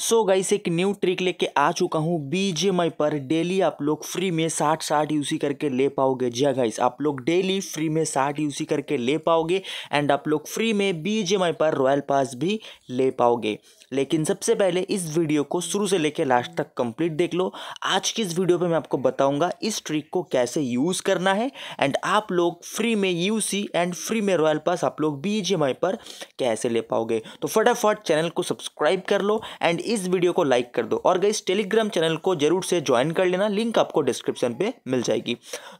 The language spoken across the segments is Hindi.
सो so गाइस एक न्यू ट्रिक लेके आ चुका हूँ मई पर डेली आप लोग फ्री में साठ साठ यूसी करके ले पाओगे जी गाइस हाँ आप लोग डेली फ्री में साठ यूसी करके ले पाओगे एंड आप लोग फ्री में मई पर रॉयल पास भी ले पाओगे लेकिन सबसे पहले इस वीडियो को शुरू से लेके लास्ट तक कंप्लीट देख लो आज की इस वीडियो पे मैं आपको बताऊंगा इस ट्रिक को कैसे यूज़ करना है एंड आप लोग फ्री में यूसी एंड फ्री में रॉयल पास आप लोग बीजेमआई पर कैसे ले पाओगे तो फटाफट चैनल को सब्सक्राइब कर लो एंड इस वीडियो को लाइक कर दो और गई टेलीग्राम चैनल को जरूर से ज्वाइन कर लेना लिंक आपको डिस्क्रिप्शन पे मिल जाएगी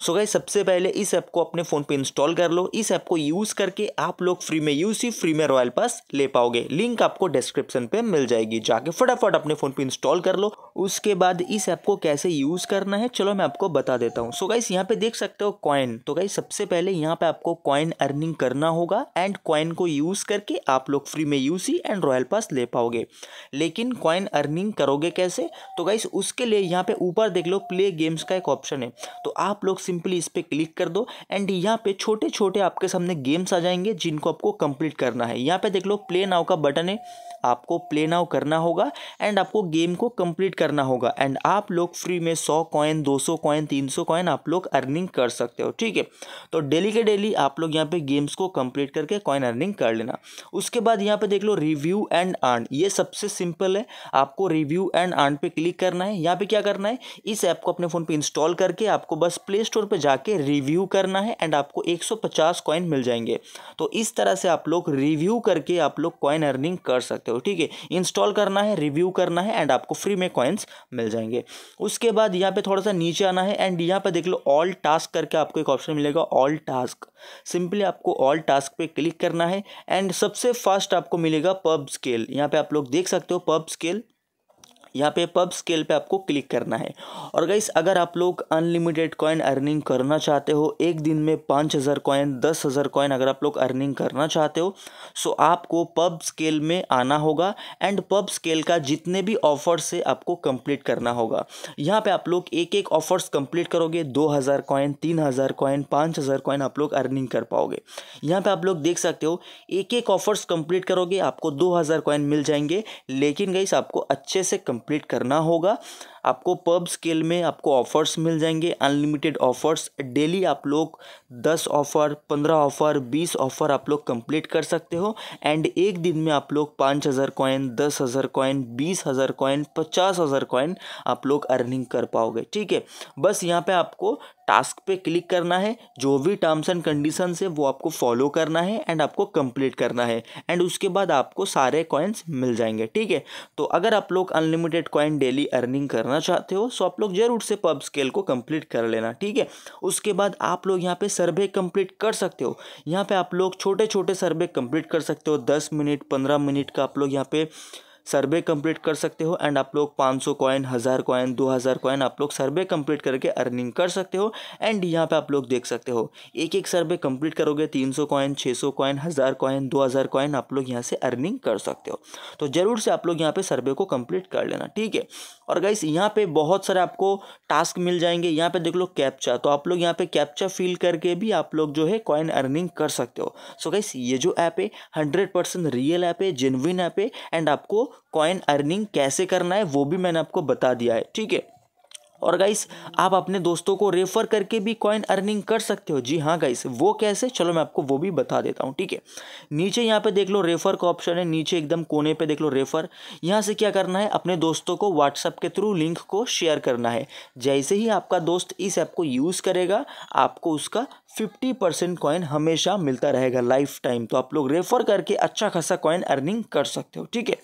सो गई सबसे पहले इस ऐप को अपने फ़ोन पे इंस्टॉल कर लो इस ऐप को यूज़ करके आप लोग फ्री में यूज ही फ्री में रॉयल पास ले पाओगे लिंक आपको डिस्क्रिप्शन पे मिल जाएगी जाके फटाफट अपने फ़ोन पे इंस्टॉल कर लो उसके बाद इस ऐप को कैसे यूज़ करना है चलो मैं आपको बता देता हूँ सो गाइस यहाँ पे देख सकते हो कॉइन तो गाइस सबसे पहले यहाँ पे आपको कॉइन अर्निंग करना होगा एंड कॉइन को यूज़ करके आप लोग फ्री में ही एंड रॉयल पास ले पाओगे लेकिन कॉइन अर्निंग करोगे कैसे तो गाइस उसके लिए यहाँ पे ऊपर देख लो प्ले गेम्स का एक ऑप्शन है तो आप लोग सिंपली इस पर क्लिक कर दो एंड यहाँ पे छोटे छोटे आपके सामने गेम्स आ जाएंगे जिनको आपको कंप्लीट करना है यहाँ पे देख लो प्ले नाव का बटन है आपको प्ले नाउ करना होगा एंड आपको गेम को कंप्लीट करना होगा एंड आप लोग फ्री में सौ कॉइन दो सौ कॉइन तीन सौ कॉइन आप लोग अर्निंग कर सकते हो ठीक है तो डेली के डेली आप लोग यहाँ पे गेम्स को कंप्लीट करके कॉइन अर्निंग कर लेना उसके बाद यहाँ पे देख लो रिव्यू एंड अर्न ये सबसे सिंपल है आपको रिव्यू एंड अर्न पे क्लिक करना है यहाँ पे क्या करना है इस ऐप को अपने फ़ोन पे इंस्टॉल करके आपको बस प्ले स्टोर पर जाके रिव्यू करना है एंड आपको 150 कॉइन मिल जाएंगे तो इस तरह से आप लोग रिव्यू करके आप लोग कॉइन अर्निंग कर सकते सकते हो ठीक है इंस्टॉल करना है रिव्यू करना है एंड आपको फ्री में कॉइन्स मिल जाएंगे उसके बाद यहाँ पे थोड़ा सा नीचे आना है एंड यहाँ पे देख लो ऑल टास्क करके आपको एक ऑप्शन मिलेगा ऑल टास्क सिंपली आपको ऑल टास्क पे क्लिक करना है एंड सबसे फास्ट आपको मिलेगा पब स्केल यहाँ पे आप लोग देख सकते हो पब स्केल यहाँ पे पब स्केल पे आपको क्लिक करना है और गाइस अगर आप लोग अनलिमिटेड कॉइन अर्निंग करना चाहते हो एक दिन में पाँच हज़ार कॉइन दस हज़ार कॉइन अगर आप लोग अर्निंग करना चाहते हो सो आपको पब स्केल में आना होगा एंड पब स्केल का जितने भी ऑफर्स है आपको कंप्लीट करना होगा यहाँ पे आप लोग एक एक ऑफर्स कंप्लीट करोगे दो हज़ार कॉइन तीन हज़ार कॉइन पाँच हज़ार कॉइन आप लोग अर्निंग कर पाओगे यहाँ पर आप लोग देख सकते हो एक एक ऑफर्स कंप्लीट करोगे आपको दो हज़ार कॉइन मिल जाएंगे लेकिन गाइस आपको अच्छे से कम कंप्लीट करना होगा आपको पब स्केल में आपको ऑफ़र्स मिल जाएंगे अनलिमिटेड ऑफ़र्स डेली आप लोग दस ऑफ़र पंद्रह ऑफ़र बीस ऑफ़र आप लोग कंप्लीट कर सकते हो एंड एक दिन में आप लोग पाँच हज़ार कॉइन दस हज़ार कॉइन बीस हज़ार कॉइन पचास हज़ार कॉइन आप लोग अर्निंग कर पाओगे ठीक है बस यहाँ पे आपको टास्क पे क्लिक करना है जो भी टर्म्स एंड कंडीशन है वो आपको फॉलो करना है एंड आपको कंप्लीट करना है एंड उसके बाद आपको सारे कॉइन्स मिल जाएंगे ठीक है तो अगर आप लोग अनलिमिटेड कॉइन डेली अर्निंग करना करना चाहते हो सो आप लोग जरूर से पब स्केल को कंप्लीट कर लेना ठीक है उसके बाद आप लोग यहाँ पे सर्वे कंप्लीट कर सकते हो यहाँ पे आप लोग छोटे छोटे सर्वे कंप्लीट कर सकते हो दस मिनट पंद्रह मिनट का आप लोग यहाँ पे सर्वे कंप्लीट कर सकते हो एंड आप लोग 500 सौ कॉइन हज़ार कॉइन दो हज़ार कॉइन आप लोग सर्वे कंप्लीट करके अर्निंग कर सकते हो एंड यहाँ पे आप लोग देख सकते हो एक एक सर्वे कंप्लीट करोगे 300 सौ कॉइन छः सौ कॉइन हज़ार कॉइन दो हज़ार कॉइन आप लोग यहाँ से अर्निंग कर सकते हो तो ज़रूर से आप लोग यहाँ पे सर्वे को कम्प्लीट कर लेना ठीक है और गाइस यहाँ पर बहुत सारे आपको टास्क मिल जाएंगे यहाँ पर देख लो कैप्चा तो आप लोग यहाँ पर कैप्चा फिल करके भी आप लोग जो है कॉइन अर्निंग कर सकते हो सो so गाइस ये जो ऐप है हंड्रेड रियल ऐप है जेनविन ऐप है एंड आपको कॉइन अर्निंग कैसे करना है वो भी मैंने आपको बता दिया है ठीक है और गाइस आप अपने दोस्तों को रेफर करके भी कॉइन अर्निंग कर सकते हो जी हाँ गाइस वो कैसे चलो मैं आपको वो भी बता देता हूँ ठीक है नीचे यहाँ पे देख लो रेफर का ऑप्शन है नीचे एकदम कोने पे देख लो रेफर यहाँ से क्या करना है अपने दोस्तों को व्हाट्सअप के थ्रू लिंक को शेयर करना है जैसे ही आपका दोस्त इस ऐप को यूज़ करेगा आपको उसका फिफ्टी परसेंट कॉइन हमेशा मिलता रहेगा लाइफ टाइम तो आप लोग रेफर करके अच्छा खासा कॉइन अर्निंग कर सकते हो ठीक है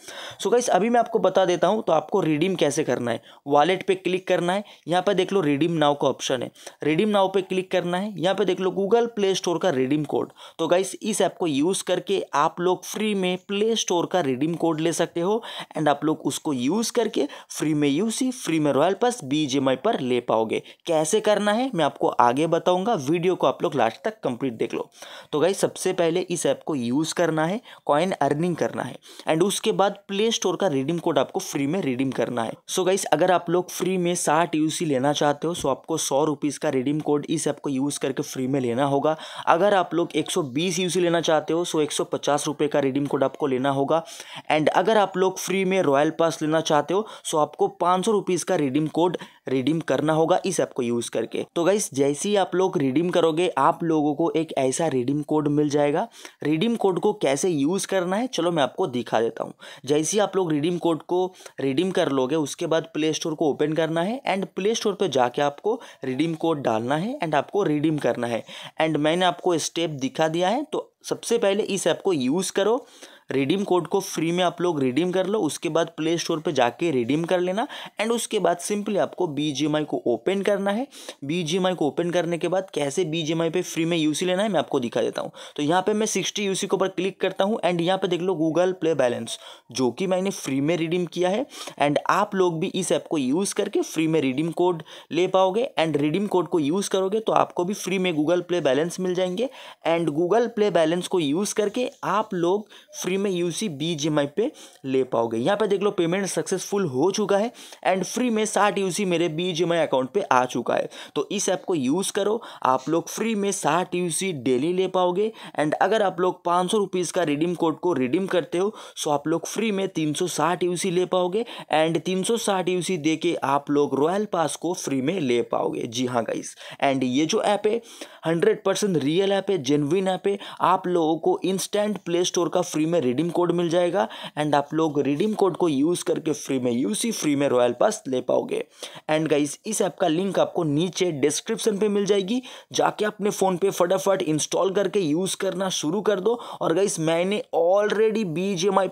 सो गाइस अभी मैं आपको बता देता हूँ तो आपको रिडीम कैसे करना है वॉलेट पर क्लिक करना है है यहाँ पर देख लो रिडीम नाउ का ऑप्शन है रिडीम नाउ पे क्लिक करना है यहाँ पे देख लो गूगल प्ले स्टोर का रिडीम कोड तो गाइस इस ऐप को यूज़ करके आप लोग फ्री में प्ले स्टोर का रिडीम कोड ले सकते हो एंड आप लोग उसको यूज़ करके फ्री में यूसी फ्री में रॉयल पास बी पर ले पाओगे कैसे करना है मैं आपको आगे बताऊँगा वीडियो को आप लोग लास्ट तक कंप्लीट देख लो तो गाइस सबसे पहले इस ऐप को यूज़ करना है कॉइन अर्निंग करना है एंड उसके बाद प्ले स्टोर का रिडीम कोड आपको फ्री में रिडीम करना है सो so गाइस अगर आप लोग फ्री में साठ आठ यू लेना चाहते हो सो आपको सौ रुपीज़ का रिडीम कोड इस ऐप को यूज़ करके फ्री में लेना होगा अगर आप लोग एक सौ बीस लेना चाहते हो सो एक सौ पचास का रिडीम कोड आपको लेना होगा एंड अगर आप लोग फ्री में रॉयल पास लेना चाहते हो सो आपको पाँच सौ रुपीज़ का रिडीम कोड रिडीम करना होगा इस ऐप को यूज़ करके तो गाइस जैसे ही आप लोग रिडीम करोगे आप लोगों को एक ऐसा रिडीम कोड मिल जाएगा रिडीम कोड को कैसे यूज़ करना है चलो मैं आपको दिखा देता हूँ जैसे ही आप लोग रिडीम कोड को रिडीम कर लोगे उसके बाद प्ले स्टोर को ओपन करना है एंड एंड प्ले स्टोर पर जाके आपको रिडीम कोड डालना है एंड आपको रिडीम करना है एंड मैंने आपको स्टेप दिखा दिया है तो सबसे पहले इस ऐप को यूज़ करो रिडीम कोड को फ्री में आप लोग रिडीम कर लो उसके बाद प्ले स्टोर पर जाके रिडीम कर लेना एंड उसके बाद सिंपली आपको बी को ओपन करना है बी को ओपन करने के बाद कैसे बी पे फ्री में यूसी लेना है मैं आपको दिखा देता हूँ तो यहाँ पे मैं सिक्सटी यूसी के ऊपर क्लिक करता हूँ एंड यहाँ पे देख लो गूगल प्ले बैलेंस जो कि मैंने फ्री में रिडीम किया है एंड आप लोग भी इस ऐप को यूज़ करके फ्री में रिडीम कोड ले पाओगे एंड रिडीम कोड को यूज़ करोगे तो आपको भी फ्री में गूगल प्ले बैलेंस मिल जाएंगे एंड गूगल प्ले बैलेंस को यूज़ करके आप लोग फ्री फ्री में U C B G M पे ले पाओगे यहाँ पे देख लो पेमेंट सक्सेसफुल हो चुका है एंड फ्री में साठ यू सी मेरे बी जी एम अकाउंट पे आ चुका है तो इस ऐप को यूज़ करो आप लोग फ्री में साठ यू सी डेली ले पाओगे एंड अगर आप लोग पाँच सौ रुपीज़ का रिडीम कोड को रिडीम करते हो सो आप लोग फ्री में तीन सौ साठ यू सी ले पाओगे एंड तीन सौ साठ यू सी दे के आप लोग रॉयल पास को फ्री में ले पाओगे जी हाँ गाइस एंड ये जो ऐप है हंड्रेड परसेंट रियल ऐप है जेनविन ऐप है आप लोगों को इंस्टेंट प्ले स्टोर का फ्री में रिडीम कोड मिल जाएगा एंड आप लोग रिडीम कोड को यूज़ करके फ्री में यूसी फ्री में रॉयल पास ले पाओगे एंड गाइस इस ऐप का लिंक आपको नीचे डिस्क्रिप्शन पे मिल जाएगी जाके अपने फ़ोन पे फटाफट इंस्टॉल करके यूज़ करना शुरू कर दो और गाइस मैंने ऑलरेडी बी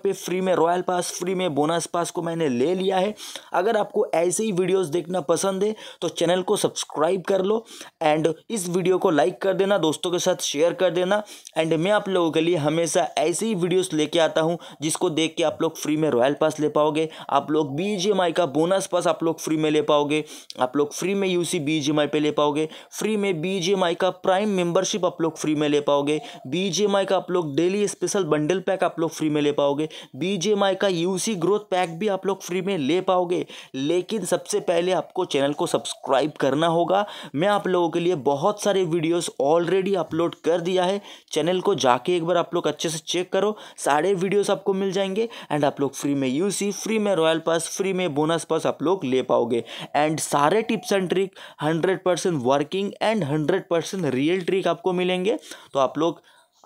पे फ्री में रॉयल पास फ्री में बोनस पास को मैंने ले लिया है अगर आपको ऐसे ही वीडियोस देखना पसंद है तो चैनल को सब्सक्राइब कर लो एंड इस वीडियो को लाइक कर देना दोस्तों के साथ शेयर कर देना एंड मैं आप लोगों के लिए हमेशा ऐसे ही वीडियोस ले लेके आता हूँ जिसको देख के आप लोग फ्री में रॉयल पास ले पाओगे आप लोग बी का बोनस पास आप लोग फ्री में ले पाओगे आप लोग फ्री में यू सी बी पे ले पाओगे फ्री में बी का प्राइम मेंबरशिप आप लोग फ्री में ले पाओगे बी का आप लोग डेली स्पेशल बंडल पैक आप लोग फ्री में ले पाओगे बी का यू ग्रोथ पैक भी आप लोग फ्री में ले पाओगे लेकिन सबसे पहले आपको चैनल को सब्सक्राइब करना होगा मैं आप लोगों के लिए बहुत सारे वीडियोस ऑलरेडी अपलोड कर दिया है चैनल को जाके एक बार आप लोग अच्छे से चेक करो साथ सारे वीडियोस आपको मिल जाएंगे एंड आप लोग फ्री में यूसी फ्री में रॉयल पास फ्री में बोनस पास आप लोग ले पाओगे एंड सारे tips and trick hundred percent working and hundred percent real trick आपको मिलेंगे तो आप लोग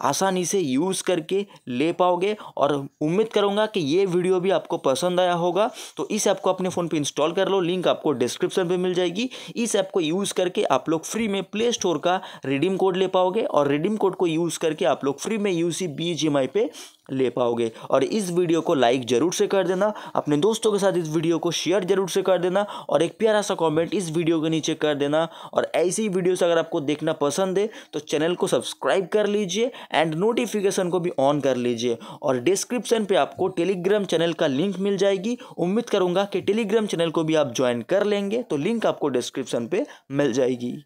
आसानी से यूज़ करके ले पाओगे और उम्मीद करूँगा कि ये वीडियो भी आपको पसंद आया होगा तो इस ऐप को अपने फ़ोन पे इंस्टॉल कर लो लिंक आपको डिस्क्रिप्शन पे मिल जाएगी इस ऐप को यूज़ करके आप लोग फ्री में प्ले स्टोर का रिडीम कोड ले पाओगे और रिडीम कोड को यूज़ करके आप लोग फ्री में U C B G M I पे ले पाओगे और इस वीडियो को लाइक ज़रूर से कर देना अपने दोस्तों के साथ इस वीडियो को शेयर ज़रूर से कर देना और एक प्यारा सा कमेंट इस वीडियो के नीचे कर देना और ऐसी ही वीडियोस अगर आपको देखना पसंद है तो चैनल को सब्सक्राइब कर लीजिए एंड नोटिफिकेशन को भी ऑन कर लीजिए और डिस्क्रिप्शन पर आपको टेलीग्राम चैनल का लिंक मिल जाएगी उम्मीद करूँगा कि टेलीग्राम चैनल को भी आप ज्वाइन कर लेंगे तो लिंक आपको डिस्क्रिप्शन पर मिल जाएगी